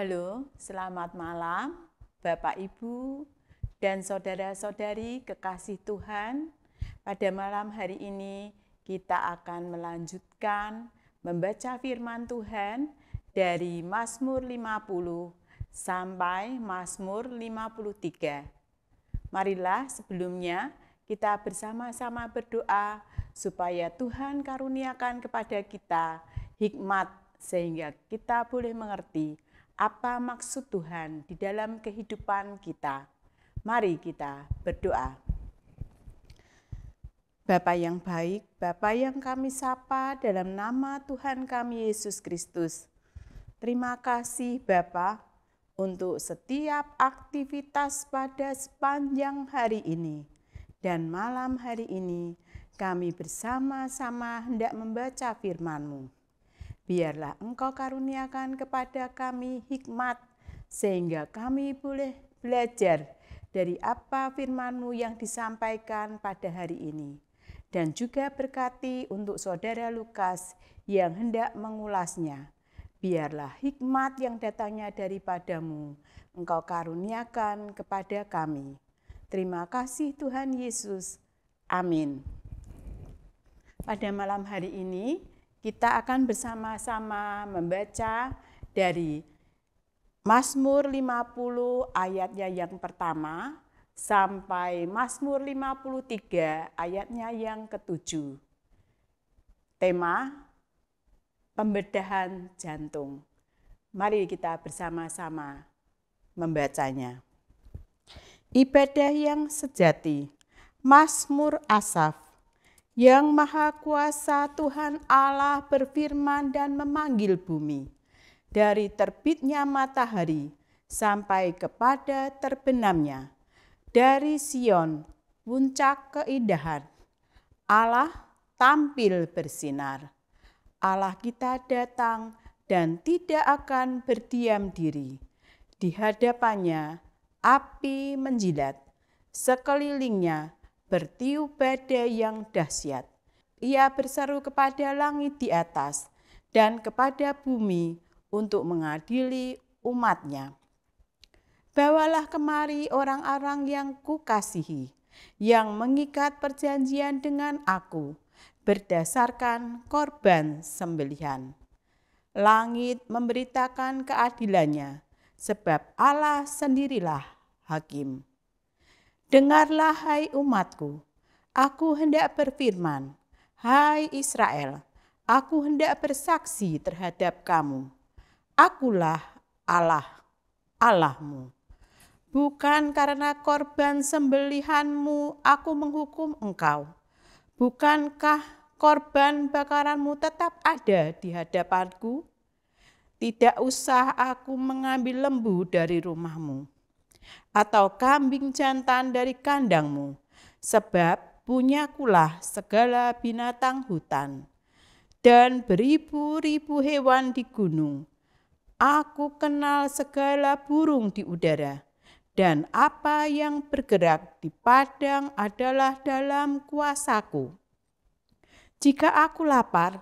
Halo, selamat malam Bapak Ibu dan saudara-saudari kekasih Tuhan. Pada malam hari ini kita akan melanjutkan membaca firman Tuhan dari Mazmur 50 sampai Mazmur 53. Marilah sebelumnya kita bersama-sama berdoa supaya Tuhan karuniakan kepada kita hikmat sehingga kita boleh mengerti apa maksud Tuhan di dalam kehidupan kita. Mari kita berdoa. Bapa yang baik, Bapa yang kami sapa dalam nama Tuhan kami Yesus Kristus. Terima kasih Bapa untuk setiap aktivitas pada sepanjang hari ini dan malam hari ini kami bersama-sama hendak membaca firman-Mu biarlah Engkau karuniakan kepada kami hikmat, sehingga kami boleh belajar dari apa firman-Mu yang disampaikan pada hari ini. Dan juga berkati untuk saudara Lukas yang hendak mengulasnya. Biarlah hikmat yang datangnya daripadamu, Engkau karuniakan kepada kami. Terima kasih Tuhan Yesus. Amin. Pada malam hari ini, kita akan bersama-sama membaca dari Mazmur 50 ayatnya yang pertama sampai Mazmur 53 ayatnya yang ketujuh. Tema pembedahan jantung. Mari kita bersama-sama membacanya. Ibadah yang sejati. Mazmur Asaf yang Maha Kuasa Tuhan Allah berfirman dan memanggil bumi dari terbitnya matahari sampai kepada terbenamnya dari Sion puncak keindahan Allah tampil bersinar Allah kita datang dan tidak akan berdiam diri di hadapannya api menjilat sekelilingnya bertiup badai yang dahsyat. Ia berseru kepada langit di atas dan kepada bumi untuk mengadili umatnya. Bawalah kemari orang-orang yang kukasihi, yang mengikat perjanjian dengan aku berdasarkan korban sembelihan. Langit memberitakan keadilannya, sebab Allah sendirilah hakim. Dengarlah hai umatku, aku hendak berfirman, hai Israel, aku hendak bersaksi terhadap kamu. Akulah Allah, Allahmu. Bukan karena korban sembelihanmu aku menghukum engkau. Bukankah korban bakaranmu tetap ada di hadapanku? Tidak usah aku mengambil lembu dari rumahmu atau kambing jantan dari kandangmu, sebab punyakulah segala binatang hutan dan beribu-ribu hewan di gunung. Aku kenal segala burung di udara, dan apa yang bergerak di padang adalah dalam kuasaku. Jika aku lapar,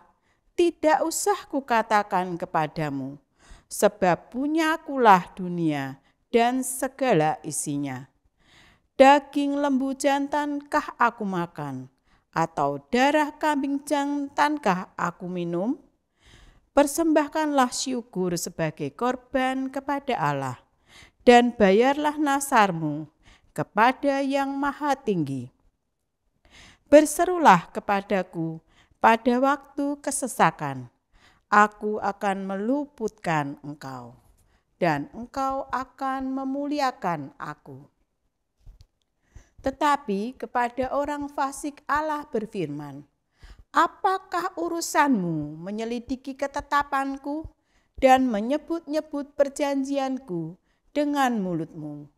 tidak usah kukatakan kepadamu, sebab punyakulah dunia dan segala isinya. Daging lembu jantankah aku makan? Atau darah kambing jantankah aku minum? Persembahkanlah syukur sebagai korban kepada Allah, dan bayarlah nasarmu kepada Yang Maha Tinggi. Berserulah kepadaku pada waktu kesesakan, aku akan meluputkan engkau dan engkau akan memuliakan aku. Tetapi kepada orang fasik Allah berfirman, Apakah urusanmu menyelidiki ketetapanku dan menyebut-nyebut perjanjianku dengan mulutmu?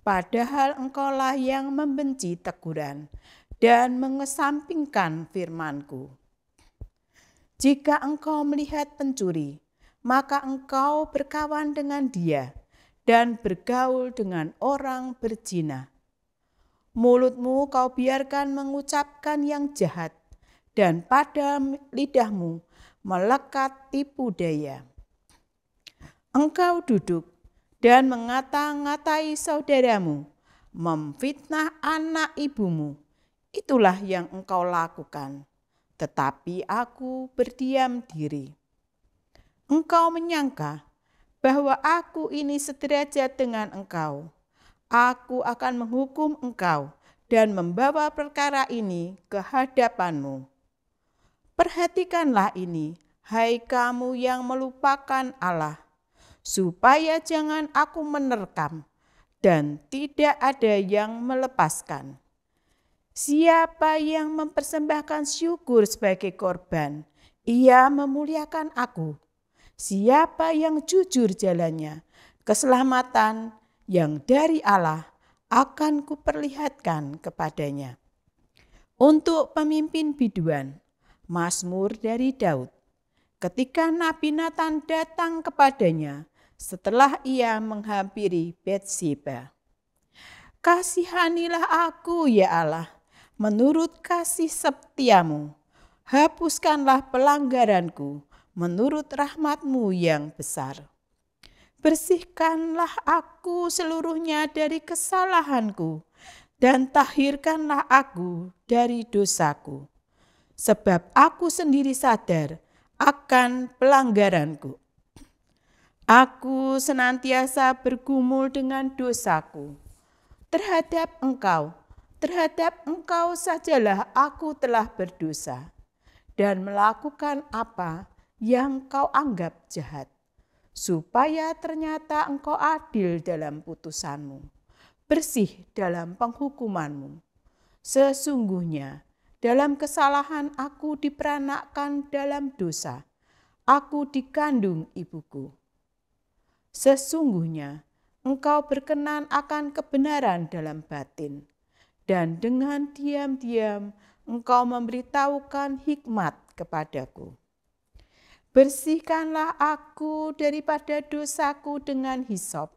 Padahal engkaulah yang membenci teguran dan mengesampingkan firmanku. Jika engkau melihat pencuri, maka engkau berkawan dengan dia dan bergaul dengan orang berzina. Mulutmu kau biarkan mengucapkan yang jahat, dan pada lidahmu melekat tipu daya. Engkau duduk dan mengata-ngatai saudaramu, memfitnah anak ibumu. Itulah yang engkau lakukan. Tetapi aku berdiam diri engkau menyangka bahwa aku ini sederajat dengan engkau. Aku akan menghukum engkau dan membawa perkara ini ke hadapanmu. Perhatikanlah ini, hai kamu yang melupakan Allah, supaya jangan aku menerkam dan tidak ada yang melepaskan. Siapa yang mempersembahkan syukur sebagai korban, ia memuliakan aku.' Siapa yang jujur jalannya, keselamatan yang dari Allah akan kuperlihatkan kepadanya. Untuk pemimpin biduan, Mazmur dari Daud. Ketika Nabi Nathan datang kepadanya setelah ia menghampiri Bethsheba. Kasihanilah aku ya Allah, menurut kasih setiamu. Hapuskanlah pelanggaranku menurut rahmatmu yang besar. Bersihkanlah aku seluruhnya dari kesalahanku dan tahirkanlah aku dari dosaku. Sebab aku sendiri sadar akan pelanggaranku. Aku senantiasa bergumul dengan dosaku. Terhadap engkau, terhadap engkau sajalah aku telah berdosa. Dan melakukan apa yang kau anggap jahat, supaya ternyata engkau adil dalam putusanmu, bersih dalam penghukumanmu. Sesungguhnya dalam kesalahan aku diperanakkan dalam dosa, aku dikandung ibuku. Sesungguhnya engkau berkenan akan kebenaran dalam batin, dan dengan diam-diam engkau memberitahukan hikmat kepadaku. Bersihkanlah aku daripada dosaku dengan hisop,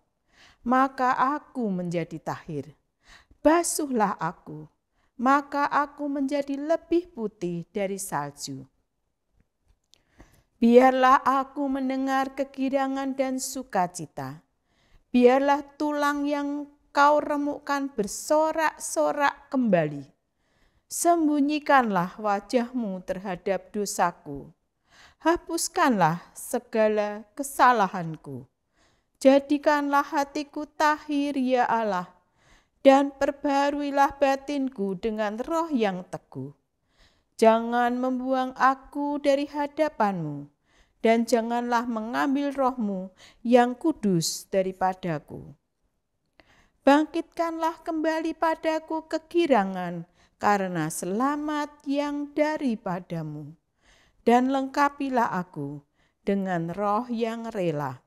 maka aku menjadi tahir. Basuhlah aku, maka aku menjadi lebih putih dari salju. Biarlah aku mendengar kegirangan dan sukacita. Biarlah tulang yang kau remukkan bersorak-sorak kembali. Sembunyikanlah wajahmu terhadap dosaku hapuskanlah segala kesalahanku. Jadikanlah hatiku tahir ya Allah, dan perbaruilah batinku dengan roh yang teguh. Jangan membuang aku dari hadapanmu, dan janganlah mengambil rohmu yang kudus daripadaku. Bangkitkanlah kembali padaku kegirangan, karena selamat yang daripadamu dan lengkapilah aku dengan roh yang rela.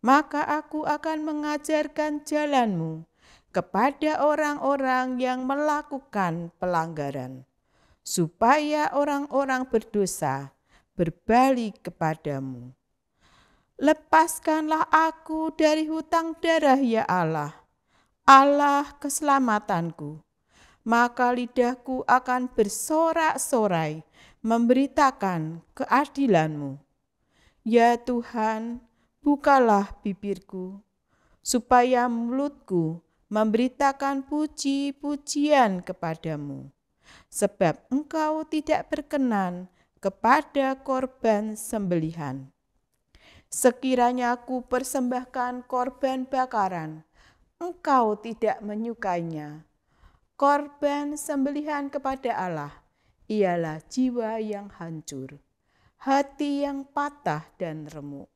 Maka aku akan mengajarkan jalanmu kepada orang-orang yang melakukan pelanggaran, supaya orang-orang berdosa berbalik kepadamu. Lepaskanlah aku dari hutang darah ya Allah, Allah keselamatanku. Maka lidahku akan bersorak-sorai memberitakan keadilanmu. Ya Tuhan, bukalah bibirku, supaya mulutku memberitakan puji-pujian kepadamu. Sebab engkau tidak berkenan kepada korban sembelihan. Sekiranya aku persembahkan korban bakaran, engkau tidak menyukainya. Korban sembelihan kepada Allah – ialah jiwa yang hancur, hati yang patah dan remuk.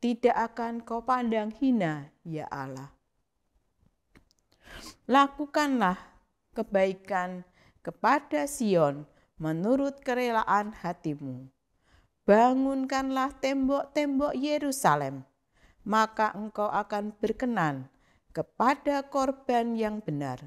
Tidak akan kau pandang hina, ya Allah. Lakukanlah kebaikan kepada Sion menurut kerelaan hatimu. Bangunkanlah tembok-tembok Yerusalem, maka engkau akan berkenan kepada korban yang benar,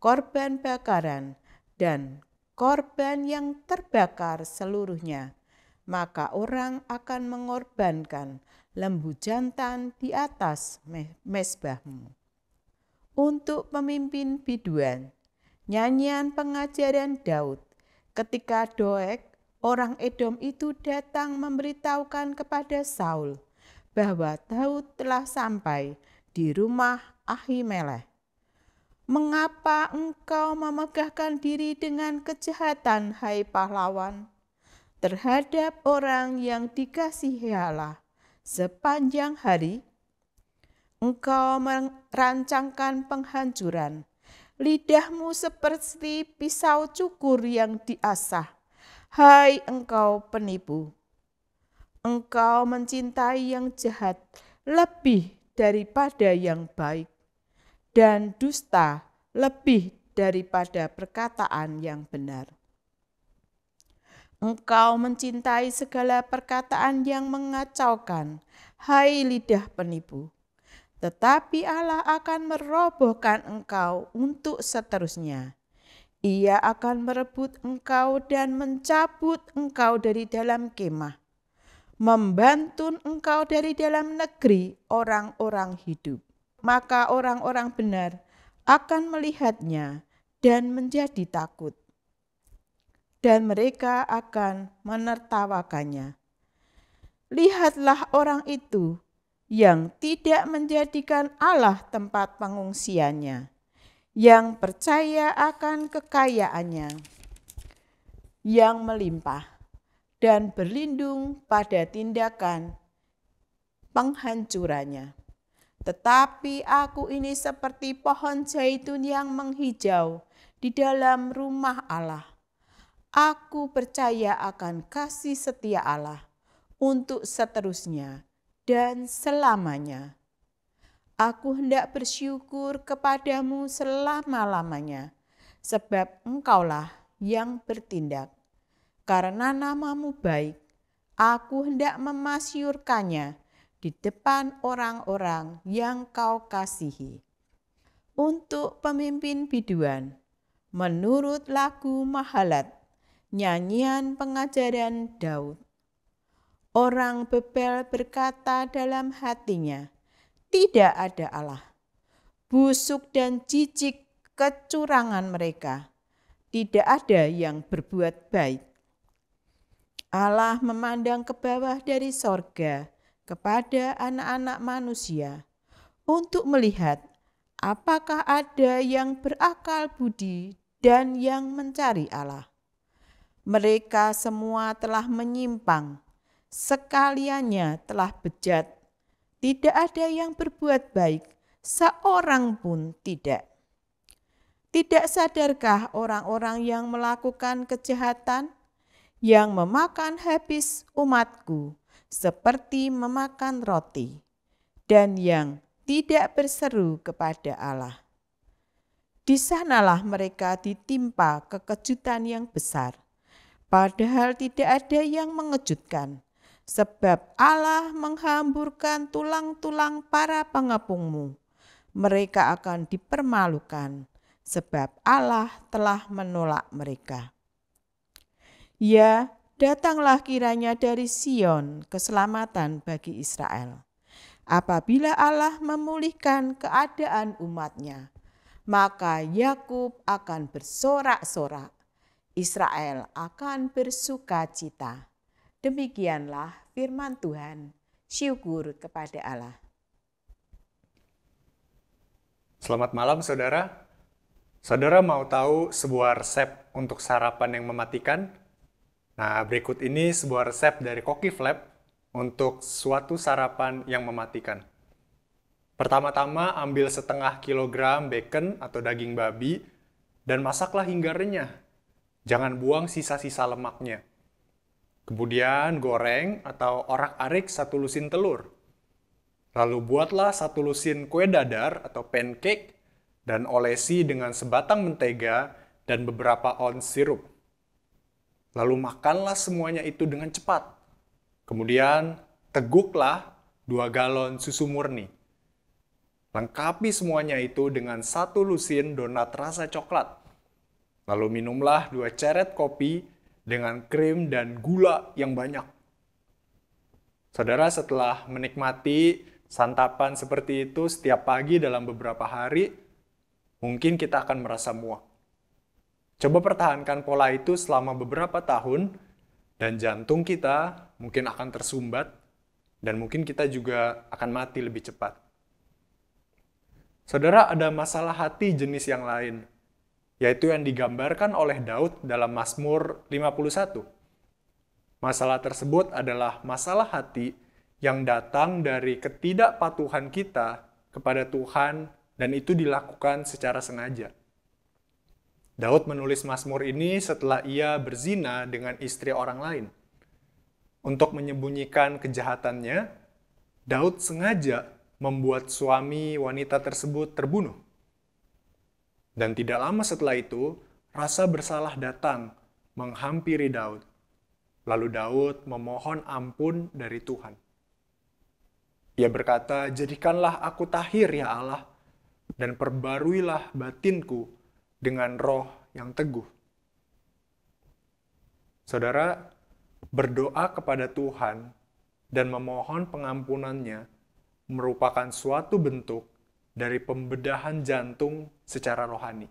korban bakaran, dan korban yang terbakar seluruhnya, maka orang akan mengorbankan lembu jantan di atas mesbahmu. Untuk pemimpin biduan, nyanyian pengajaran Daud ketika doek orang Edom itu datang memberitahukan kepada Saul bahwa Daud telah sampai di rumah Ahimelech. Mengapa engkau memegahkan diri dengan kejahatan, hai pahlawan? Terhadap orang yang dikasihi Allah, sepanjang hari engkau merancangkan penghancuran. Lidahmu seperti pisau cukur yang diasah. Hai engkau penipu, engkau mencintai yang jahat lebih daripada yang baik dan dusta lebih daripada perkataan yang benar. Engkau mencintai segala perkataan yang mengacaukan, hai lidah penipu. Tetapi Allah akan merobohkan engkau untuk seterusnya. Ia akan merebut engkau dan mencabut engkau dari dalam kemah, membantun engkau dari dalam negeri orang-orang hidup maka orang-orang benar akan melihatnya dan menjadi takut. Dan mereka akan menertawakannya. Lihatlah orang itu yang tidak menjadikan Allah tempat pengungsiannya, yang percaya akan kekayaannya, yang melimpah dan berlindung pada tindakan penghancurannya. Tetapi aku ini seperti pohon zaitun yang menghijau di dalam rumah Allah. Aku percaya akan kasih setia Allah untuk seterusnya dan selamanya. Aku hendak bersyukur kepadamu selama-lamanya, sebab engkaulah yang bertindak. Karena namamu baik, aku hendak memasyurkannya di depan orang-orang yang kau kasihi. Untuk pemimpin biduan, menurut lagu Mahalat, nyanyian pengajaran Daud. Orang bebel berkata dalam hatinya, tidak ada Allah. Busuk dan jijik kecurangan mereka. Tidak ada yang berbuat baik. Allah memandang ke bawah dari sorga kepada anak-anak manusia untuk melihat apakah ada yang berakal budi dan yang mencari Allah. Mereka semua telah menyimpang, sekaliannya telah bejat, tidak ada yang berbuat baik, seorang pun tidak. Tidak sadarkah orang-orang yang melakukan kejahatan, yang memakan habis umatku, seperti memakan roti, dan yang tidak berseru kepada Allah. Di sanalah mereka ditimpa kekejutan yang besar, padahal tidak ada yang mengejutkan, sebab Allah menghamburkan tulang-tulang para pengepungmu. Mereka akan dipermalukan, sebab Allah telah menolak mereka. Ya, Datanglah kiranya dari Sion keselamatan bagi Israel. Apabila Allah memulihkan keadaan umatnya, maka Yakub akan bersorak-sorak, Israel akan bersuka cita. Demikianlah firman Tuhan, syukur kepada Allah. Selamat malam saudara. Saudara mau tahu sebuah resep untuk sarapan yang mematikan? Nah, berikut ini sebuah resep dari Koki Flap untuk suatu sarapan yang mematikan. Pertama-tama ambil setengah kilogram bacon atau daging babi dan masaklah hingga renyah. Jangan buang sisa-sisa lemaknya. Kemudian goreng atau orak-arik satu lusin telur. Lalu buatlah satu lusin kue dadar atau pancake dan olesi dengan sebatang mentega dan beberapa ons sirup. Lalu makanlah semuanya itu dengan cepat. Kemudian teguklah dua galon susu murni. Lengkapi semuanya itu dengan satu lusin donat rasa coklat. Lalu minumlah dua ceret kopi dengan krim dan gula yang banyak. Saudara setelah menikmati santapan seperti itu setiap pagi dalam beberapa hari, mungkin kita akan merasa muak. Coba pertahankan pola itu selama beberapa tahun, dan jantung kita mungkin akan tersumbat, dan mungkin kita juga akan mati lebih cepat. Saudara, ada masalah hati jenis yang lain, yaitu yang digambarkan oleh Daud dalam Mazmur 51. Masalah tersebut adalah masalah hati yang datang dari ketidakpatuhan kita kepada Tuhan dan itu dilakukan secara sengaja. Daud menulis Mazmur ini setelah ia berzina dengan istri orang lain. Untuk menyembunyikan kejahatannya, Daud sengaja membuat suami wanita tersebut terbunuh. Dan tidak lama setelah itu, rasa bersalah datang menghampiri Daud. Lalu Daud memohon ampun dari Tuhan. Ia berkata, "Jadikanlah aku tahir, ya Allah, dan perbaruilah batinku dengan roh yang teguh. Saudara, berdoa kepada Tuhan dan memohon pengampunannya merupakan suatu bentuk dari pembedahan jantung secara rohani.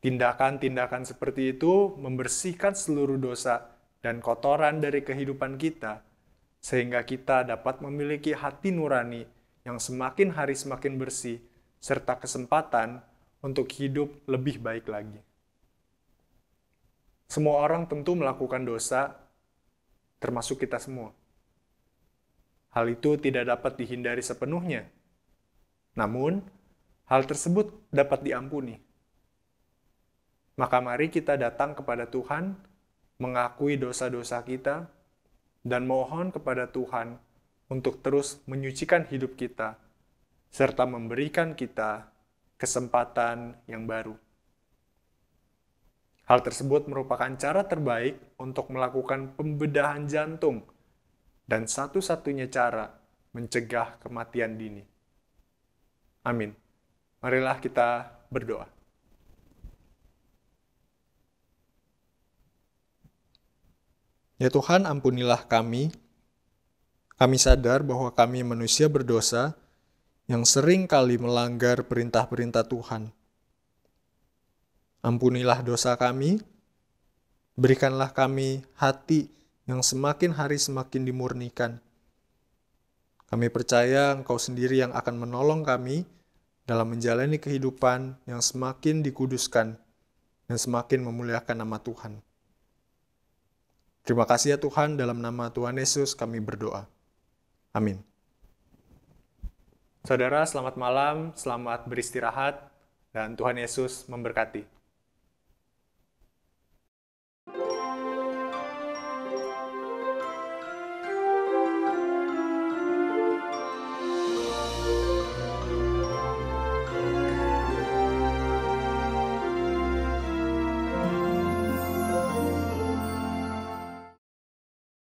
Tindakan-tindakan seperti itu membersihkan seluruh dosa dan kotoran dari kehidupan kita, sehingga kita dapat memiliki hati nurani yang semakin hari semakin bersih, serta kesempatan untuk hidup lebih baik lagi. Semua orang tentu melakukan dosa, termasuk kita semua. Hal itu tidak dapat dihindari sepenuhnya. Namun, hal tersebut dapat diampuni. Maka mari kita datang kepada Tuhan, mengakui dosa-dosa kita, dan mohon kepada Tuhan untuk terus menyucikan hidup kita, serta memberikan kita kesempatan yang baru. Hal tersebut merupakan cara terbaik untuk melakukan pembedahan jantung dan satu-satunya cara mencegah kematian dini. Amin. Marilah kita berdoa. Ya Tuhan, ampunilah kami. Kami sadar bahwa kami manusia berdosa yang sering kali melanggar perintah-perintah Tuhan. Ampunilah dosa kami, berikanlah kami hati yang semakin hari semakin dimurnikan. Kami percaya Engkau sendiri yang akan menolong kami dalam menjalani kehidupan yang semakin dikuduskan dan semakin memuliakan nama Tuhan. Terima kasih ya Tuhan, dalam nama Tuhan Yesus kami berdoa. Amin. Saudara, selamat malam, selamat beristirahat, dan Tuhan Yesus memberkati.